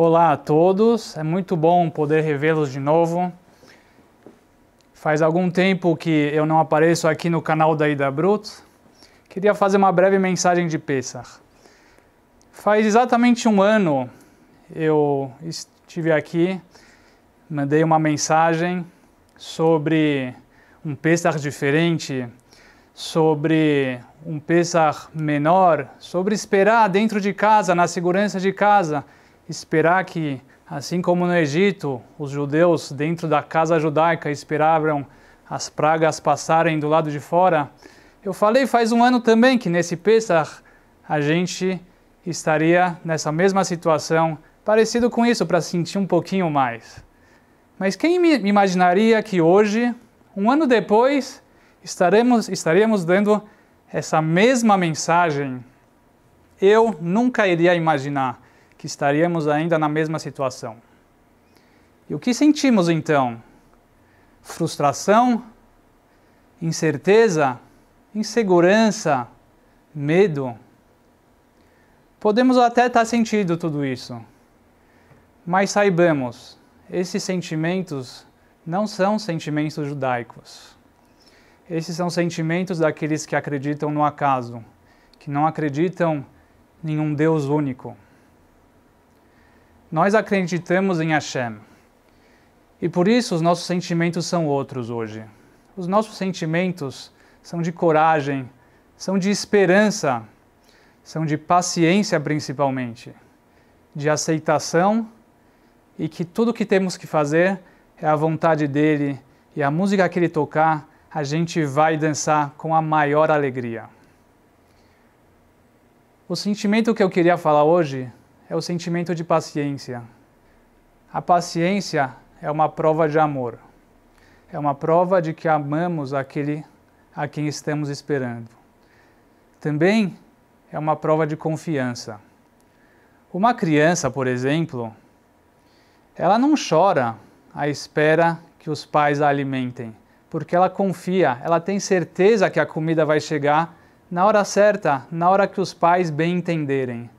Olá a todos, é muito bom poder revê-los de novo. Faz algum tempo que eu não apareço aqui no canal da Ida Brut. Queria fazer uma breve mensagem de Pesach. Faz exatamente um ano eu estive aqui, mandei uma mensagem sobre um Pesach diferente, sobre um Pesach menor, sobre esperar dentro de casa, na segurança de casa esperar que, assim como no Egito, os judeus dentro da casa judaica esperavam as pragas passarem do lado de fora, eu falei faz um ano também que nesse Pesach a gente estaria nessa mesma situação, parecido com isso, para sentir um pouquinho mais. Mas quem me imaginaria que hoje, um ano depois, estaremos, estaríamos dando essa mesma mensagem? Eu nunca iria imaginar que estaríamos ainda na mesma situação. E o que sentimos então? Frustração, incerteza, insegurança, medo. Podemos até estar sentindo tudo isso, mas saibamos, esses sentimentos não são sentimentos judaicos. Esses são sentimentos daqueles que acreditam no acaso, que não acreditam em um Deus único. Nós acreditamos em Hashem. E por isso os nossos sentimentos são outros hoje. Os nossos sentimentos são de coragem, são de esperança, são de paciência principalmente, de aceitação e que tudo o que temos que fazer é a vontade dele e a música que ele tocar, a gente vai dançar com a maior alegria. O sentimento que eu queria falar hoje é o sentimento de paciência. A paciência é uma prova de amor. É uma prova de que amamos aquele a quem estamos esperando. Também é uma prova de confiança. Uma criança, por exemplo, ela não chora à espera que os pais a alimentem, porque ela confia, ela tem certeza que a comida vai chegar na hora certa, na hora que os pais bem entenderem.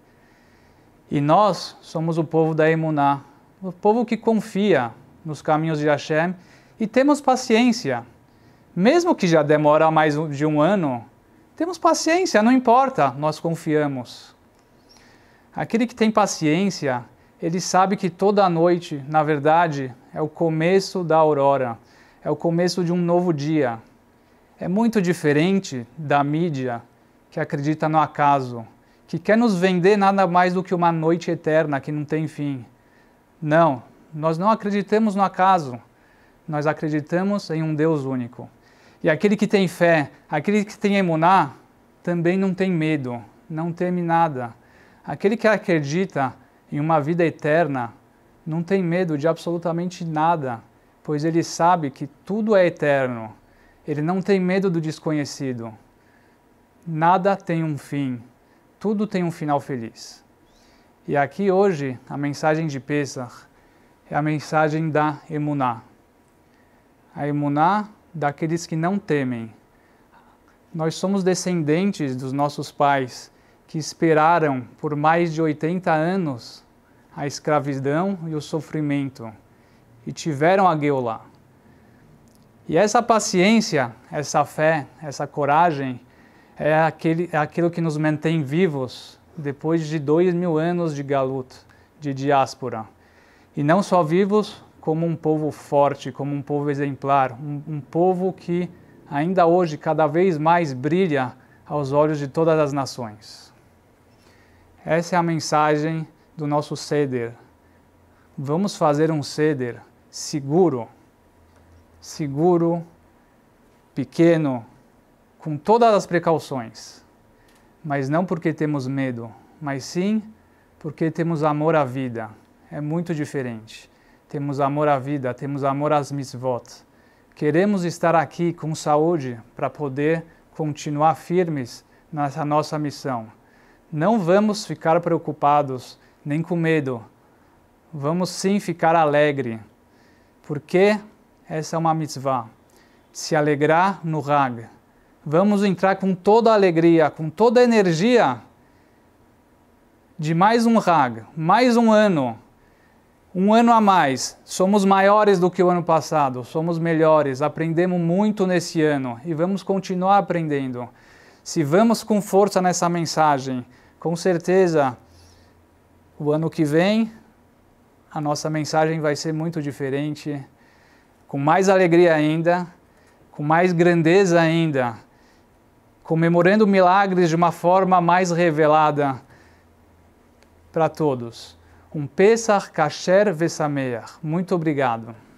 E nós somos o povo da Emuná, o povo que confia nos caminhos de Hashem e temos paciência. Mesmo que já demora mais de um ano, temos paciência, não importa, nós confiamos. Aquele que tem paciência, ele sabe que toda noite, na verdade, é o começo da aurora, é o começo de um novo dia. É muito diferente da mídia que acredita no acaso que quer nos vender nada mais do que uma noite eterna que não tem fim. Não, nós não acreditamos no acaso, nós acreditamos em um Deus único. E aquele que tem fé, aquele que tem emuná, também não tem medo, não teme nada. Aquele que acredita em uma vida eterna, não tem medo de absolutamente nada, pois ele sabe que tudo é eterno. Ele não tem medo do desconhecido. Nada tem um fim tudo tem um final feliz. E aqui hoje, a mensagem de Pesach é a mensagem da Emuná. A Emuná daqueles que não temem. Nós somos descendentes dos nossos pais que esperaram por mais de 80 anos a escravidão e o sofrimento e tiveram a Geulah. E essa paciência, essa fé, essa coragem é, aquele, é aquilo que nos mantém vivos depois de dois mil anos de galut, de diáspora. E não só vivos, como um povo forte, como um povo exemplar, um, um povo que ainda hoje cada vez mais brilha aos olhos de todas as nações. Essa é a mensagem do nosso ceder. Vamos fazer um ceder seguro, seguro, pequeno, com todas as precauções, mas não porque temos medo, mas sim porque temos amor à vida. É muito diferente. Temos amor à vida, temos amor às mitzvot. Queremos estar aqui com saúde para poder continuar firmes nessa nossa missão. Não vamos ficar preocupados nem com medo. Vamos sim ficar alegre, porque essa é uma mitzvah. Se alegrar no Hag, Vamos entrar com toda a alegria, com toda a energia de mais um Hag, mais um ano, um ano a mais. Somos maiores do que o ano passado, somos melhores, aprendemos muito nesse ano e vamos continuar aprendendo. Se vamos com força nessa mensagem, com certeza o ano que vem a nossa mensagem vai ser muito diferente, com mais alegria ainda, com mais grandeza ainda comemorando milagres de uma forma mais revelada para todos. Um Pesach Kasher Vesameach. Muito obrigado.